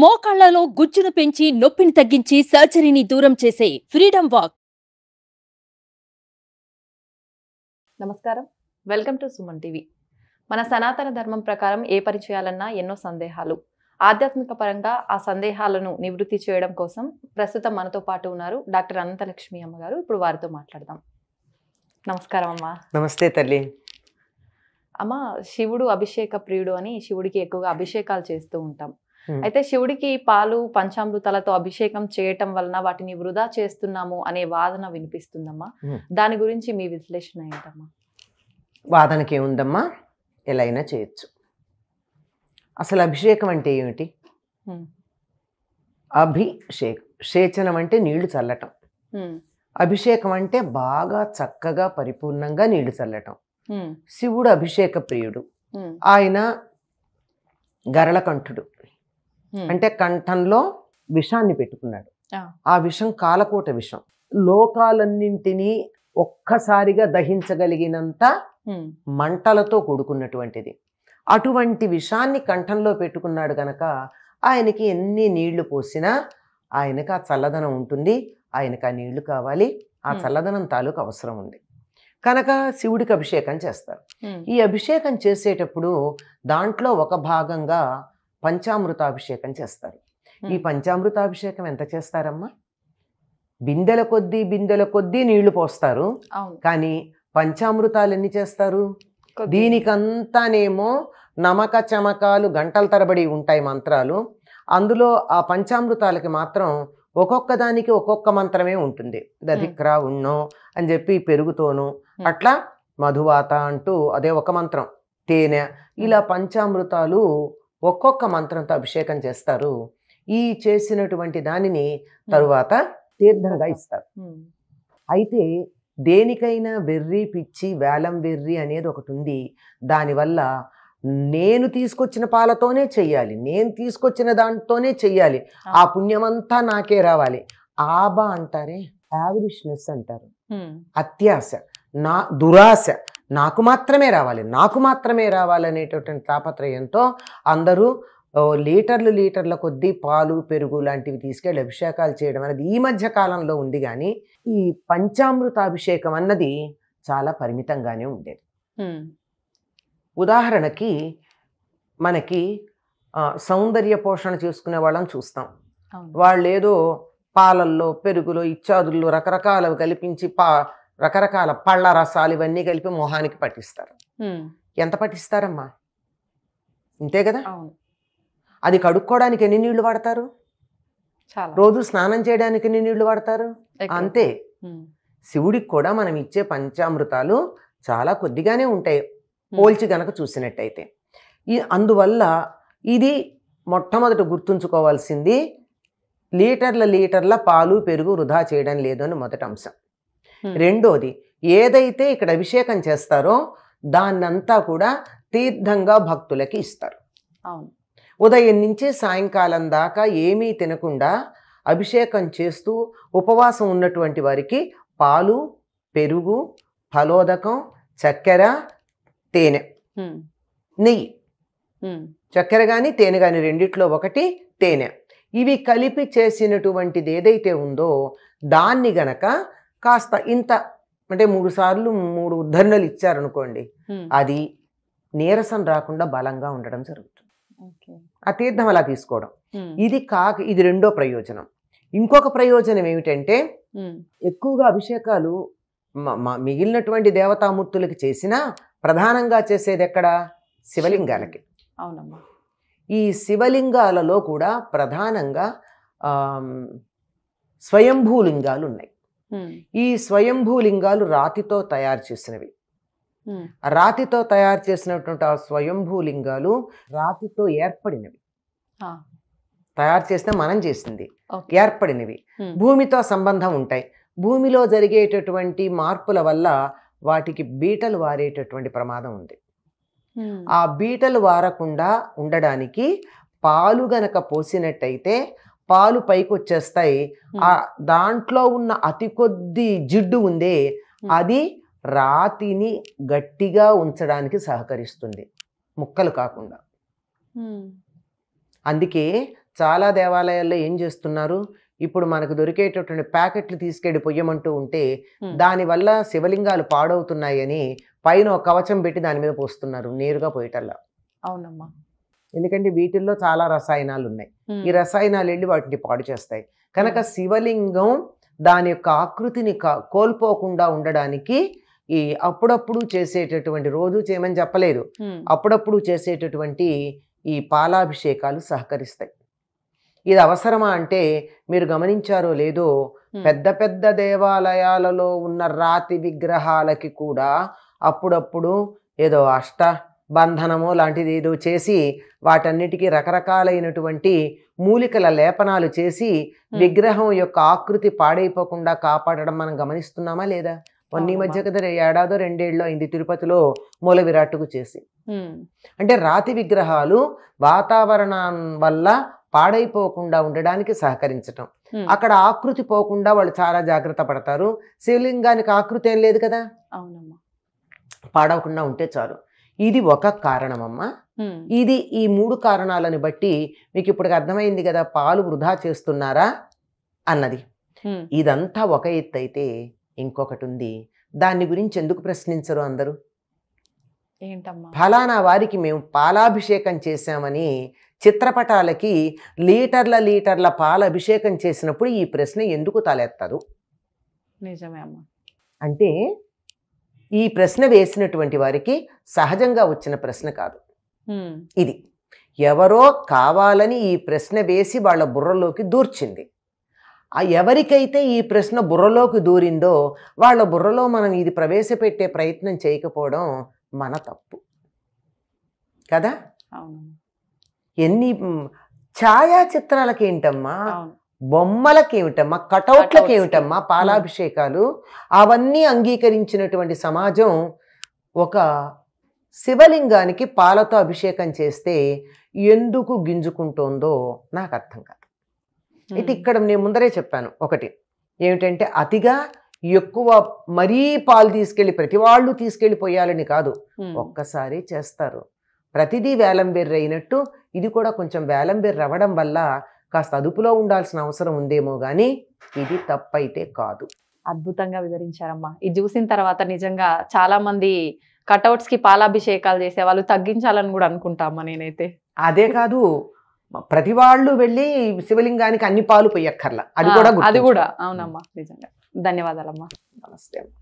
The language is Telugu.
మోకాళ్లలో గుజ్జును పెంచి నొప్పిని తగ్గించి సర్జరీని దూరం చేసే ఫ్రీడమ్ వాక్ నమస్కారం వెల్కమ్ టు సుమన్ టీవీ మన సనాతన ధర్మం ప్రకారం ఏ పని చేయాలన్నా ఎన్నో సందేహాలు ఆధ్యాత్మిక పరంగా ఆ సందేహాలను నివృత్తి చేయడం కోసం ప్రస్తుతం మనతో పాటు ఉన్నారు డాక్టర్ అనంతలక్ష్మి అమ్మగారు ఇప్పుడు వారితో మాట్లాడదాం నమస్కారం అమ్మా నమస్తే తల్లి అమ్మ శివుడు అభిషేక ప్రియుడు అని శివుడికి ఎక్కువగా అభిషేకాలు చేస్తూ ఉంటాం Hmm. అయితే శివుడికి పాలు పంచామృతాలతో అభిషేకం చేయటం వలన వాటిని వృధా చేస్తున్నాము అనే వాదన వినిపిస్తుందమ్మా hmm. దాని గురించి మీ విశ్లేషణ ఏంటమ్మా వాదనకి ఏముందమ్మా ఎలా అయినా చేయొచ్చు అసలు అభిషేకం అంటే ఏమిటి hmm. అభిషేక్ సేచనం అంటే నీళ్లు చల్లటం అభిషేకం అంటే బాగా చక్కగా పరిపూర్ణంగా నీళ్లు చల్లటం శివుడు అభిషేక ప్రియుడు ఆయన గరళకంఠుడు అంటే కంఠంలో విషాన్ని పెట్టుకున్నాడు ఆ విషం కాలకోట విషం లోకాలన్నింటినీ ఒక్కసారిగా దహించగలిగినంత మంటలతో కూడుకున్నటువంటిది అటువంటి విషాన్ని కంఠంలో పెట్టుకున్నాడు గనక ఆయనకి ఎన్ని నీళ్లు పోసినా ఆయనకు ఆ చల్లదనం ఉంటుంది ఆయనకు ఆ నీళ్లు కావాలి ఆ చల్లదనం తాలూకు అవసరం ఉంది కనుక శివుడికి అభిషేకం చేస్తారు ఈ అభిషేకం చేసేటప్పుడు దాంట్లో ఒక భాగంగా పంచామృతాభిషేకం చేస్తారు ఈ పంచామృతాభిషేకం ఎంత చేస్తారమ్మా బిందెల కొద్దీ బిందెల కొద్దీ నీళ్లు పోస్తారు కానీ పంచామృతాలు ఎన్ని చేస్తారు దీనికంతానేమో నమక చమకాలు గంటల తరబడి ఉంటాయి మంత్రాలు అందులో ఆ పంచామృతాలకి మాత్రం ఒక్కొక్క దానికి ఒక్కొక్క మంత్రమే ఉంటుంది దధిక్రా ఉన్నో అని చెప్పి పెరుగుతోను అట్లా మధువాత అంటూ అదే ఒక మంత్రం తేనె ఇలా పంచామృతాలు ఒక్కొక్క మంత్రంతో అభిషేకం చేస్తారు ఈ చేసినటువంటి దానిని తరువాత తీర్థంగా ఇస్తారు అయితే దేనికైనా వెర్రి పిచ్చి వేలం వెర్రి అనేది ఒకటి ఉంది దానివల్ల నేను తీసుకొచ్చిన పాలతోనే చెయ్యాలి నేను తీసుకొచ్చిన దాంతోనే చెయ్యాలి ఆ పుణ్యమంతా నాకే రావాలి ఆబా అంటారే యావరిష్నెస్ అంటారు అత్యాశ నా దురాశ నాకు మాత్రమే రావాలి నాకు మాత్రమే రావాలనేటటువంటి తాపత్రయంతో అందరూ లీటర్లు లీటర్ల కొద్దీ పాలు పెరుగు లాంటివి తీసుకెళ్ళి అభిషేకాలు చేయడం అనేది ఈ మధ్య కాలంలో ఉంది కానీ ఈ పంచామృతాభిషేకం అన్నది చాలా పరిమితంగానే ఉండేది ఉదాహరణకి మనకి సౌందర్య పోషణ చేసుకునే వాళ్ళని చూస్తాం వాళ్ళు ఏదో పాలల్లో పెరుగులో ఇచ్చాదుల్లో రకరకాలు కల్పించి పా రకరకాల పళ్ళ రసాలు ఇవన్నీ కలిపి మొహానికి పట్టిస్తారు ఎంత పట్టిస్తారమ్మా ఇంతే కదా అది కడుక్కోవడానికి ఎన్ని నీళ్లు వాడతారు రోజు స్నానం చేయడానికి ఎన్ని నీళ్లు వాడతారు అంతే శివుడికి కూడా మనం ఇచ్చే పంచామృతాలు చాలా కొద్దిగానే ఉంటాయి పోల్చి గనక చూసినట్టయితే ఈ అందువల్ల ఇది మొట్టమొదట గుర్తుంచుకోవాల్సింది లీటర్ల లీటర్ల పాలు పెరుగు వృధా చేయడం లేదు అని మొదటి అంశం రెండోది ఏదైతే ఇక్కడ అభిషేకం చేస్తారో దాన్నంతా కూడా తీర్థంగా భక్తులకి ఇస్తారు ఉదయం నుంచి సాయంకాలం దాకా ఏమీ తినకుండా అభిషేకం చేస్తూ ఉపవాసం ఉన్నటువంటి వారికి పాలు పెరుగు ఫలోదకం చక్కెర తేనె నెయ్యి చక్కెర కానీ తేనె కానీ రెండిట్లో ఒకటి తేనె ఇవి కలిపి చేసినటువంటిది ఏదైతే ఉందో దాన్ని గనక కాస్త ఇంత అంటే మూడు సార్లు మూడు ఉద్ధరణలు ఇచ్చారనుకోండి అది నీరసం రాకుండా బలంగా ఉండడం జరుగుతుంది ఆ తీర్థం అలా తీసుకోవడం ఇది కాక ఇది రెండో ప్రయోజనం ఇంకొక ప్రయోజనం ఏమిటంటే ఎక్కువగా అభిషేకాలు మిగిలినటువంటి దేవతామూర్తులకి చేసినా ప్రధానంగా చేసేది ఎక్కడ శివలింగాలకి అవునమ్మా ఈ శివలింగాలలో కూడా ప్రధానంగా స్వయంభూలింగాలు ఉన్నాయి ఈ స్వయంభూలింగాలు రాతితో తయారు చేసినవి రాతితో తయారు చేసినటువంటి ఆ స్వయంభూలింగాలు రాతితో ఏర్పడినవి తయారు చేసిన మనం చేసింది ఏర్పడినవి భూమితో సంబంధం ఉంటాయి భూమిలో జరిగేటటువంటి మార్పుల వల్ల వాటికి బీటలు వారేటటువంటి ప్రమాదం ఉంది ఆ బీటలు వారకుండా ఉండడానికి పాలు గనక పోసినట్టయితే పాలు పైకి వచ్చేస్తాయి ఆ దాంట్లో ఉన్న అతి కొద్ది జిడ్డు ఉందే అది రాతిని గట్టిగా ఉంచడానికి సహకరిస్తుంది ముక్కలు కాకుండా అందుకే చాలా దేవాలయాల్లో ఏం చేస్తున్నారు ఇప్పుడు మనకు దొరికేటటువంటి ప్యాకెట్లు తీసుకెళ్ళి పొయ్యమంటూ ఉంటే దానివల్ల శివలింగాలు పాడవుతున్నాయని పైన కవచం పెట్టి దాని మీద పోస్తున్నారు నేరుగా పోయేటల్లా అవునమ్మా ఎందుకంటే వీటిల్లో చాలా రసాయనాలు ఉన్నాయి ఈ రసాయనాలు వెళ్ళి వాటిని పాడు చేస్తాయి కనుక శివలింగం దాని యొక్క ఆకృతిని కోల్పోకుండా ఉండడానికి ఈ అప్పుడప్పుడు చేసేటటువంటి రోజు చేయమని చెప్పలేదు అప్పుడప్పుడు చేసేటటువంటి ఈ పాలాభిషేకాలు సహకరిస్తాయి ఇది అవసరమా అంటే మీరు గమనించారో లేదో పెద్ద పెద్ద దేవాలయాలలో ఉన్న రాతి విగ్రహాలకి కూడా అప్పుడప్పుడు ఏదో అష్ట బంధనము లాంటిది ఏదో చేసి వాటన్నిటికీ రకరకాలైనటువంటి మూలికల లేపనాలు చేసి విగ్రహం యొక్క ఆకృతి పాడైపోకుండా కాపాడడం మనం గమనిస్తున్నామా లేదా కొన్ని మధ్య కదా ఏడాదో రెండేళ్ళు అయింది తిరుపతిలో మూల విరాట్టుకు చేసి అంటే రాతి విగ్రహాలు వాతావరణం వల్ల పాడైపోకుండా ఉండడానికి సహకరించటం అక్కడ ఆకృతి పోకుండా వాళ్ళు చాలా జాగ్రత్త పడతారు శివలింగానికి ఆకృతి ఏం లేదు కదా అవునమ్మా పాడవకుండా ఉంటే చాలు ఇది ఒక కారణమమ్మ ఇది ఈ మూడు కారణాలను బట్టి మీకు ఇప్పుడు అర్థమైంది కదా పాలు వృధా చేస్తున్నారా అన్నది ఇదంతా ఒక ఎత్తు అయితే ఇంకొకటి ఉంది దాన్ని గురించి ఎందుకు ప్రశ్నించరు అందరూ ఫలానా వారికి మేము పాలాభిషేకం చేశామని చిత్రపటాలకి లీటర్ల లీటర్ల పాల అభిషేకం చేసినప్పుడు ఈ ప్రశ్న ఎందుకు తలెత్తదు నిజమే అమ్మా అంటే ఈ ప్రశ్న వేసినటువంటి వారికి సహజంగా వచ్చిన ప్రశ్న కాదు ఇది ఎవరో కావాలని ఈ ప్రశ్న వేసి వాళ్ళ బుర్రలోకి దూర్చింది ఆ ఎవరికైతే ఈ ప్రశ్న బుర్రలోకి దూరిందో వాళ్ళ బుర్రలో మనం ఇది ప్రవేశపెట్టే ప్రయత్నం చేయకపోవడం మన తప్పు కదా ఎన్ని ఛాయాచిత్రాలకేంటమ్మా బొమ్మలకేమిటమ్మా కటౌట్లకేమిటమ్మా పాలాభిషేకాలు అవన్నీ అంగీకరించినటువంటి సమాజం ఒక శివలింగానికి పాలతో అభిషేకం చేస్తే ఎందుకు గింజుకుంటోందో నాకు అర్థం కాదు అయితే ఇక్కడ నేను ముందరే చెప్పాను ఒకటి ఏమిటంటే అతిగా ఎక్కువ మరీ పాలు తీసుకెళ్ళి ప్రతి వాళ్ళు తీసుకెళ్ళిపోయాలని కాదు ఒక్కసారి చేస్తారు ప్రతిదీ వేలంబెర్రు అయినట్టు ఇది కూడా కొంచెం వేలంబెర్రు అవ్వడం వల్ల కాస్త అదుపులో ఉండాల్సిన అవసరం ఉందేమో కానీ ఇది తప్పైతే కాదు అద్భుతంగా వివరించారమ్మా ఇది చూసిన తర్వాత నిజంగా చాలా మంది కి పాలాభిషేకాలు చేసే వాళ్ళు తగ్గించాలని కూడా అనుకుంటామా నేనైతే అదే కాదు ప్రతి వాళ్ళు వెళ్ళి శివలింగానికి అన్ని పాలు పోయక్కర్లా అది కూడా అది కూడా అవునమ్మా నిజంగా ధన్యవాదాలమ్మా నమస్తే అమ్మా